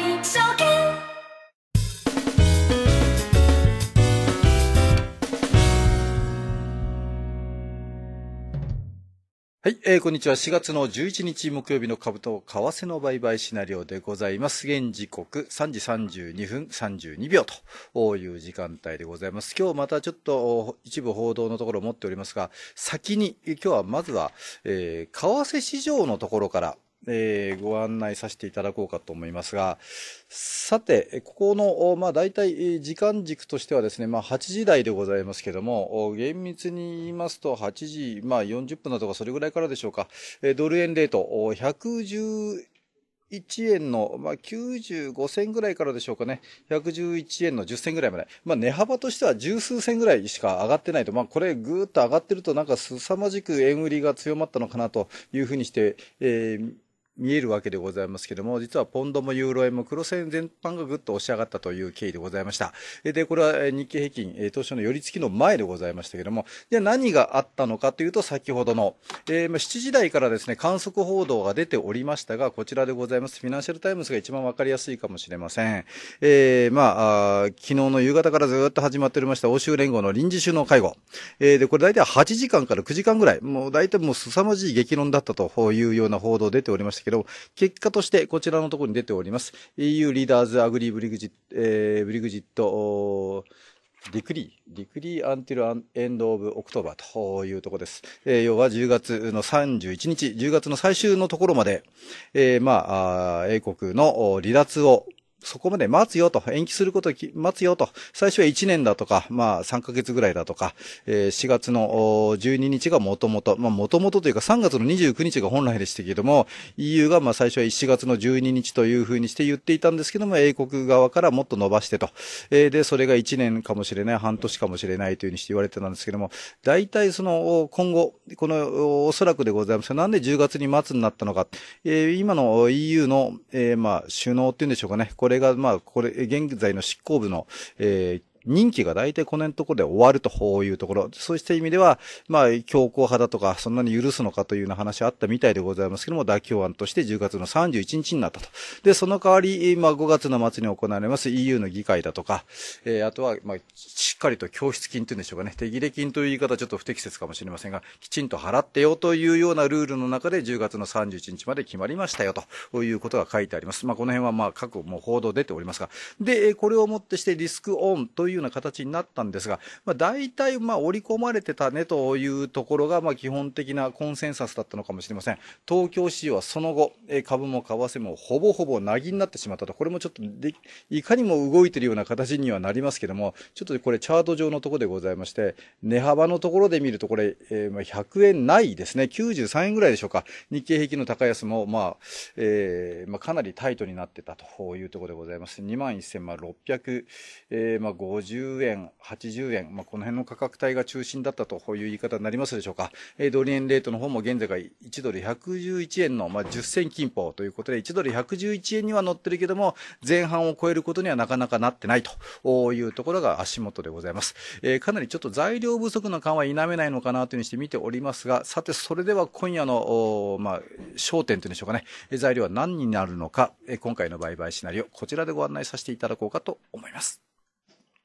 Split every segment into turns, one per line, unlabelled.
会証券はい、えー、こんにちは。4月の11日木曜日の株と為替の売買シナリオでございます。現時刻3時32分32秒という時間帯でございます。今日またちょっと一部報道のところを持っておりますが、先に今日はまずは、えー、為替市場のところからえー、ご案内させていただこうかと思いますが、さて、ここの、まあ、大体時間軸としてはですね、まあ、8時台でございますけども、厳密に言いますと8時、まあ、40分だとかそれぐらいからでしょうか、ドル円レート、110 1円の、まあ、95銭ぐらいからでしょうかね。111円の10銭ぐらいまで。まあ、値幅としては十数銭ぐらいしか上がってないと。まあ、これぐーっと上がってるとなんか凄まじく円売りが強まったのかなというふうにして、えー見えるわけでございますけども、実はポンドもユーロ円も黒線全般がぐっと押し上がったという経緯でございました。で、これは日経平均、当初の寄り付きの前でございましたけども、じゃあ何があったのかというと、先ほどの、えー、まあ、7時台からですね、観測報道が出ておりましたが、こちらでございます。フィナンシャルタイムズが一番わかりやすいかもしれません。えー、まあ昨日の夕方からずっと始まっておりました欧州連合の臨時首脳会合。えー、で、これ大体8時間から9時間ぐらい、もう大体もう凄まじい激論だったというような報道出ておりましたけどけど、結果としてこちらのところに出ております。EU リーダーズアグリーブリグジット、えー、ブリグジット、ディクリー、ディクリーアンティルエンドオブオクトーバーというところです。えー、要は10月の31日、10月の最終のところまで、えー、まあ、英国の離脱をそこまで待つよと、延期することを待つよと、最初は1年だとか、まあ3ヶ月ぐらいだとか、えー、4月の12日がもともと、まあもともとというか3月の29日が本来でしたけれども、EU がまあ最初は4月の12日というふうにして言っていたんですけども、英国側からもっと伸ばしてと、えー、で、それが1年かもしれない、半年かもしれないというふうにして言われてたんですけども、大体その、今後、この、おそらくでございますが、なんで10月に待つになったのか、えー、今の EU の、えー、まあ首脳っていうんでしょうかね、これれが、まあ、これ、現在の執行部の、えー、任期が大体このところで終わるというところ。そうした意味では、まあ、強硬派だとか、そんなに許すのかというような話あったみたいでございますけども、妥協案として10月の31日になったと。で、その代わり、まあ、5月の末に行われます EU の議会だとか、えー、あとは、まあ、しっかりと供出金というんでしょうかね。手切れ金という言い方はちょっと不適切かもしれませんが、きちんと払ってよというようなルールの中で10月の31日まで決まりましたよということが書いてあります。まあ、この辺はまあ、各もう報道出ておりますが。で、これをもってしてリスクオンといういうような形になったんですが、まあ、大体まあ織り込まれてたねというところがまあ基本的なコンセンサスだったのかもしれません東京市場はその後株も為替もほぼほぼなぎになってしまったとこれもちょっとでいかにも動いてるような形にはなりますけどもちょっとこれチャート上のところでございまして値幅のところで見るとこれ、えー、まあ100円ないですね93円ぐらいでしょうか日経平均の高安も、まあえーまあ、かなりタイトになってたというところでございます2万1650、えーまあ50円、80円、まあ、この辺の価格帯が中心だったという言い方になりますでしょうか、えー、ドル円レートの方も現在が1ドル111円の、まあ、10銭金峰ということで、1ドル111円には乗ってるけども、前半を超えることにはなかなかなってないというところが足元でございます。えー、かなりちょっと材料不足の感は否めないのかなというふうにして見ておりますが、さて、それでは今夜の、まあ、焦点というんでしょうかね、材料は何になるのか、今回の売買シナリオ、こちらでご案内させていただこうかと思います。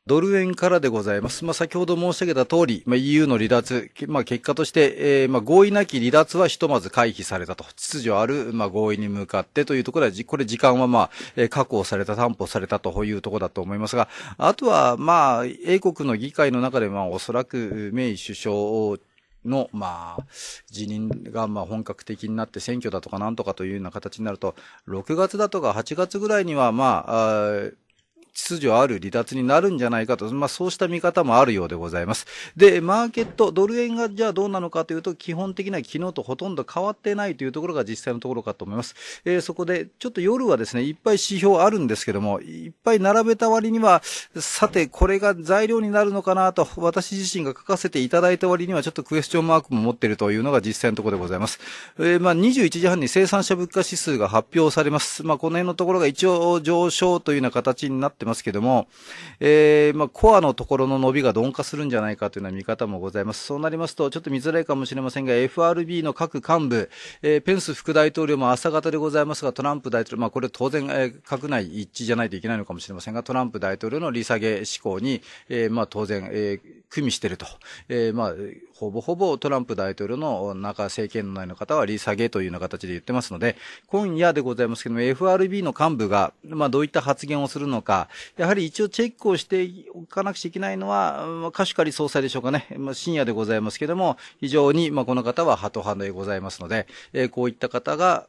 ドル円からでございます。まあ、先ほど申し上げた通り、まあ、EU の離脱、まあ、結果として、えー、まあ、合意なき離脱はひとまず回避されたと。秩序ある、まあ、合意に向かってというところは、これ時間はまあ、確保された、担保されたというところだと思いますが、あとは、まあ、英国の議会の中で、まあ、おそらく、メイ首相を、の、まあ、辞任が、まあ、本格的になって選挙だとかなんとかというような形になると、6月だとか8月ぐらいには、まあ、あ秩序ある離脱になるんじゃないかと、まあ、そうした見方もあるようでございます。で、マーケット、ドル円がじゃあどうなのかというと、基本的には昨日とほとんど変わってないというところが実際のところかと思います。えー、そこで、ちょっと夜はですね、いっぱい指標あるんですけども、いっぱい並べた割には、さて、これが材料になるのかなと、私自身が書かせていただいた割には、ちょっとクエスチョンマークも持っているというのが実際のところでございます。えー、まあ、21時半に生産者物価指数が発表されます。まあ、この辺のところが一応上昇というような形になってってますけども、えー、まあ、コアのところの伸びが鈍化するんじゃないかというような見方もございます。そうなりますと、ちょっと見づらいかもしれませんが、FRB の各幹部、えー、ペンス副大統領も朝方でございますが、トランプ大統領、まあ、これ当然、えー、閣内一致じゃないといけないのかもしれませんが、トランプ大統領の利下げ志向に、えー、まあ、当然、えー、組みしてると。えー、まあ、ほぼほぼトランプ大統領の中政権の内の方は利下げというような形で言ってますので、今夜でございますけども、FRB の幹部が、まあ、どういった発言をするのか、やはり一応チェックをしておかなくちゃいけないのは、まあ、カシュカリ総裁でしょうかね。まあ、深夜でございますけども、非常に、まあ、この方はハト派でございますので、えー、こういった方が、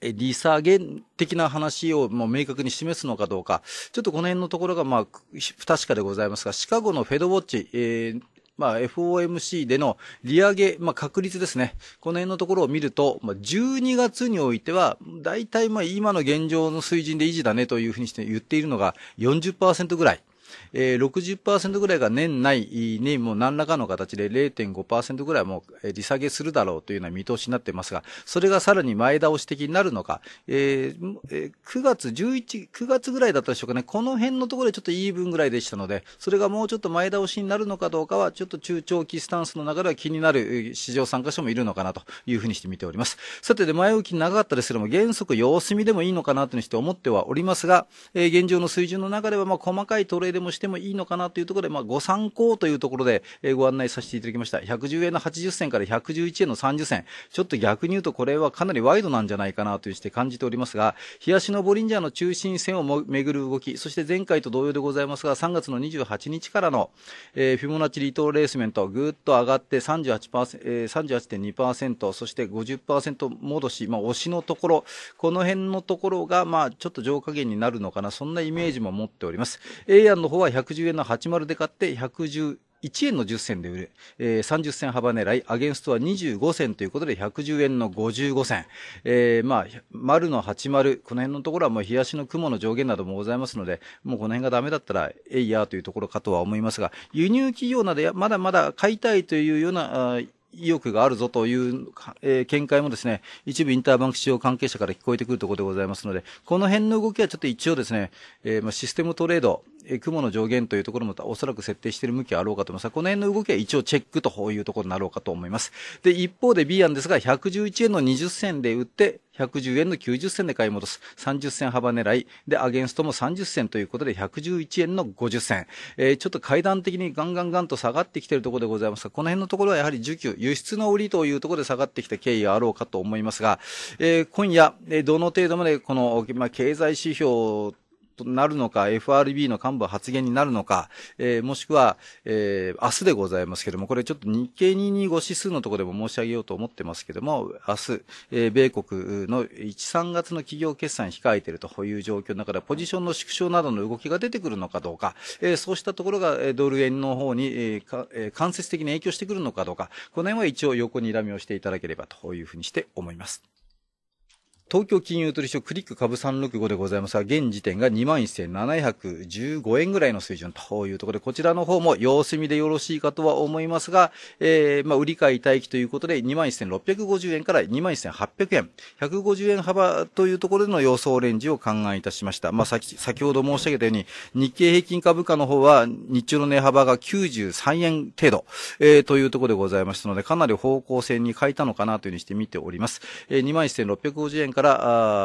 利下げ的な話をもう明確に示すのかどうか、ちょっとこの辺のところがまあ不確かでございますが、シカゴのフェドウォッチ、えー、まあ、FOMC での利上げ、まあ、確率ですね。この辺のところを見ると、まあ、12月においては、大体まあ今の現状の水準で維持だねというふうにして言っているのが40%ぐらい。えー、60%ぐらいが年内にもう何らかの形で0.5%ぐらいもう利下げするだろうというような見通しになっていますが、それがさらに前倒し的になるのか、えー、9月11、9月ぐらいだったでしょうかね、この辺のところでちょっと言い分ぐらいでしたので、それがもうちょっと前倒しになるのかどうかは、ちょっと中長期スタンスの中では気になる市場参加者もいるのかなというふうにして見ております。さてで、前置き長かったですけども、原則様子見でもいいのかなというふうにして思ってはおりますが、えー、現状の水準の中では、まあ、細かいトレードもしてもいいのかなというところで、まあ、ご参考というところで、えご案内させていただきました。110円の80銭から111円の30銭。ちょっと逆に言うとこれはかなりワイドなんじゃないかなというして感じておりますが、東のボリンジャーの中心線を巡る動き、そして前回と同様でございますが、3月の28日からの、えー、フィボナッチリトーレースメント、ぐっと上がって38%、えー、38.2%、そして50%戻し、まあ、押しのところ、この辺のところが、まあ、ちょっと上下限になるのかな、そんなイメージも持っております。A 案の方は110円の80で買って111円の10銭で売る、えー、30銭幅狙い、アゲンストは25銭ということで110円の55銭、えー、まあ、丸の80、この辺のところはもう冷やしの雲の上限などもございますので、もうこの辺がダメだったら、えいやというところかとは思いますが、輸入企業などやまだまだ買いたいというような、意欲があるぞという、えー、見解もですね、一部インターバンク市場関係者から聞こえてくるところでございますので、この辺の動きはちょっと一応ですね、えー、まあ、システムトレード、え雲の上限というところもおそらく設定している向きはあろうかと思いますが、この辺の動きは一応チェックというところになろうかと思います。で、一方で B 案ですが、111円の20銭で売って、110円の90銭で買い戻す。30銭幅狙い。で、アゲンストも30銭ということで、111円の50銭。えー、ちょっと階段的にガンガンガンと下がってきているところでございますが、この辺のところはやはり需給、輸出の売りというところで下がってきた経緯があろうかと思いますが、えー、今夜、えどの程度までこの、まあ、経済指標となるのか、FRB の幹部発言になるのか、えー、もしくは、えー、明日でございますけれども、これちょっと日経225指数のところでも申し上げようと思ってますけれども、明日、えー、米国の1、3月の企業決算控えているという状況の中で、ポジションの縮小などの動きが出てくるのかどうか、えー、そうしたところがドル円の方に、えーかえー、間接的に影響してくるのかどうか、この辺は一応横にらみをしていただければというふうにして思います。東京金融取引所クリック株365でございますが、現時点が21,715円ぐらいの水準というところで、こちらの方も様子見でよろしいかとは思いますが、えー、まあ、売り買い待機ということで、21,650円から21,800円、150円幅というところでの予想レンジを考えいたしました。まあ、先、先ほど申し上げたように、日経平均株価の方は、日中の値幅が93円程度、えー、というところでございましたので、かなり方向性に変えたのかなというふうにして見ております。えー、21,650円からから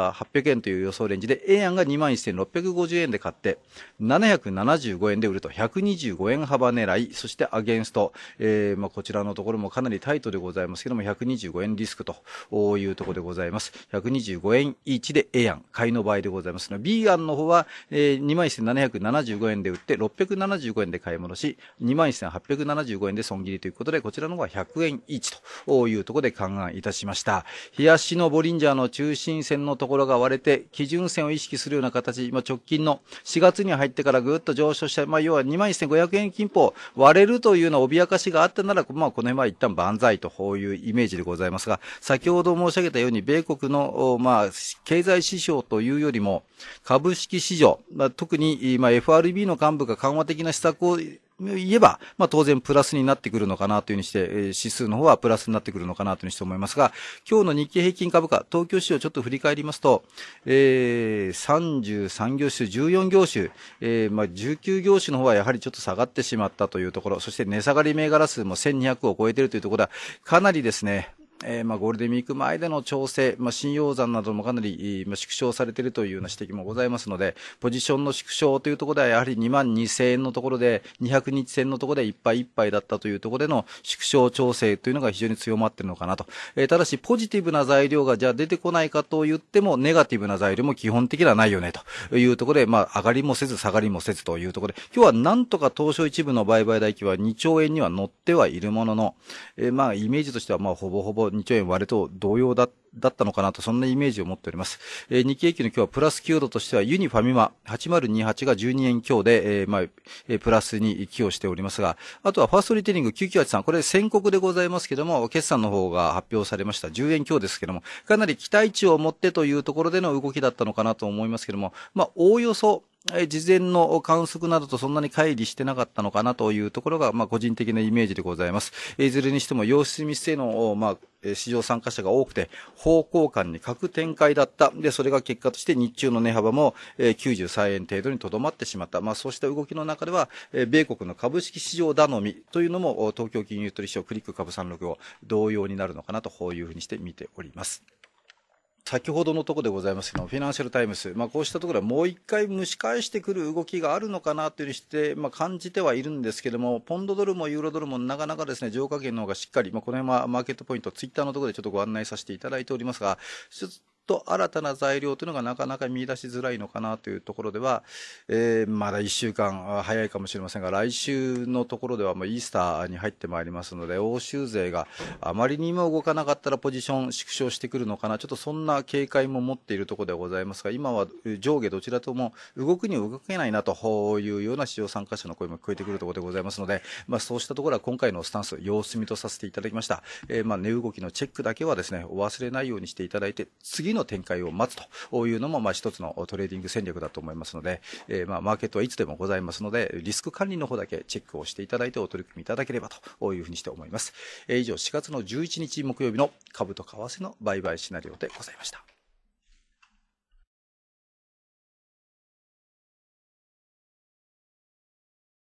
あ800円という予想レンジで、A 案が21,650円で買って、775円で売ると125円幅狙い、そしてアゲンスト、えー、まあ、こちらのところもかなりタイトでございますけども、125円リスクというところでございます。125円1で A 案、買いの場合でございますので、B 案の方は、えー、21,775円で売って、675円で買い戻し、21,875円で損切りということで、こちらの方は100円1というところで勘案いたしました。冷やしのボリンジャーの中心心線のところが割れて、基準線を意識するような形、まあ、直近の4月に入ってからぐっと上昇した、まあ、要は2万1500円金方割れるというような脅かしがあったなら、まあ、この辺は一旦万歳とこういうイメージでございますが、先ほど申し上げたように、米国の、まあ、経済指標というよりも、株式市場、まあ、特に、まあ、FRB の幹部が緩和的な施策を言えば、まあ当然プラスになってくるのかなというふうにして、え指数の方はプラスになってくるのかなというふうにして思いますが、今日の日経平均株価、東京市をちょっと振り返りますと、えー、33業種、14業種、えー、まあ19業種の方はやはりちょっと下がってしまったというところ、そして値下がり銘柄数も1200を超えているというところは、かなりですね、えー、まあ、ゴールデンウィーク前での調整、まあ、信用山などもかなり、まあ、縮小されているというような指摘もございますので、ポジションの縮小というところでは、やはり2万2千円のところで、200日線のところでいっぱいいっぱいだったというところでの縮小調整というのが非常に強まっているのかなと。えー、ただし、ポジティブな材料がじゃあ出てこないかと言っても、ネガティブな材料も基本的にはないよね、というところで、まあ、上がりもせず下がりもせずというところで、今日はなんとか東証一部の売買代金は2兆円には乗ってはいるものの、えー、まあ、イメージとしては、まあ、ほぼほぼ2兆円割れと同様だっだったのかなと、そんなイメージを持っております。えー、日経平均の今日はプラス9度としては、ユニファミマ8028が12円強で、えー、まあ、えプラスに寄与しておりますが、あとはファーストリテイリング998さん、これ宣告でございますけども、決算の方が発表されました。10円強ですけども、かなり期待値を持ってというところでの動きだったのかなと思いますけども、まあ、おおよそ、事前の観測などとそんなに乖離してなかったのかなというところが、まあ、個人的なイメージでございます。いずれにしても、様子見せの、まあ、市場参加者が多くて、方向感に欠く展開だった。で、それが結果として日中の値幅も、えー、93円程度にとどまってしまった。まあ、そうした動きの中では、えー、米国の株式市場頼みというのも、東京金融取引所クリック株365同様になるのかなと、こういうふうにして見ております。先ほどのところでございますけどフィナンシャル・タイムズ、まあ、こうしたところはもう一回蒸し返してくる動きがあるのかなというふうにして、まあ、感じてはいるんですけども、ポンドドルもユーロドルもなかなかですね上下限の方がしっかり、まあ、この辺はマーケットポイント、ツイッターのところでちょっとご案内させていただいておりますが、と新たな材料というのがなかなか見出しづらいのかなというところでは、えー、まだ1週間早いかもしれませんが、来週のところではもうイースターに入ってまいりますので、欧州勢があまりにも動かなかったらポジション縮小してくるのかな、ちょっとそんな警戒も持っているところでございますが、今は上下どちらとも動くには動けないなというような市場参加者の声も聞こえてくるところでございますので、まあ、そうしたところは今回のスタンス、様子見とさせていただきました。えー、まあ、値動きのチェックだけはですね、お忘れないようにしていただいて、次のの展開を待つというのも、まあ、一つのトレーディング戦略だと思いますので、えー、まあ、マーケットはいつでもございますので、リスク管理の方だけチェックをしていただいてお取り組みいただければというふうにして思います。えー、以上、4月の11日木曜日の株と為替の売買シナリオでございました。